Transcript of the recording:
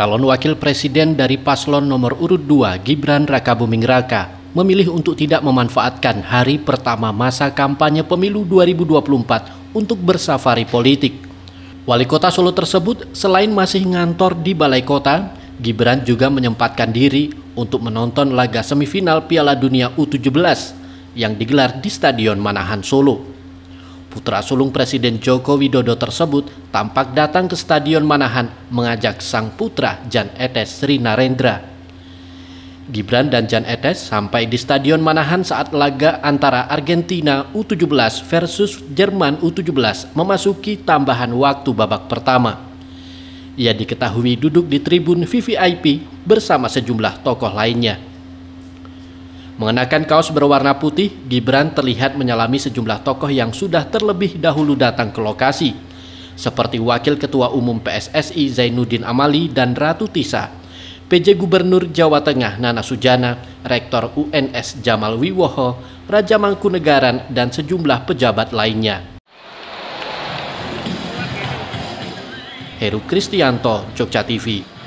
Calon wakil presiden dari paslon nomor urut 2 Gibran Rakabuming Raka memilih untuk tidak memanfaatkan hari pertama masa kampanye pemilu 2024 untuk bersafari politik. Wali kota Solo tersebut selain masih ngantor di Balai Kota, Gibran juga menyempatkan diri untuk menonton laga semifinal Piala Dunia U17 yang digelar di Stadion Manahan Solo. Putra sulung Presiden Joko Widodo tersebut tampak datang ke Stadion Manahan mengajak sang putra Jan Etes Sri Narendra. Gibran dan Jan Etes sampai di Stadion Manahan saat laga antara Argentina U17 versus Jerman U17 memasuki tambahan waktu babak pertama. Ia diketahui duduk di tribun VVIP bersama sejumlah tokoh lainnya. Mengenakan kaos berwarna putih, Gibran terlihat menyalami sejumlah tokoh yang sudah terlebih dahulu datang ke lokasi, seperti Wakil Ketua Umum PSSI Zainuddin Amali dan Ratu Tisa, PJ Gubernur Jawa Tengah Nana Sujana, Rektor UNS Jamal Wiwoho, Raja Mangkunegaran, dan sejumlah pejabat lainnya. Heru Kristianto, Jogja TV.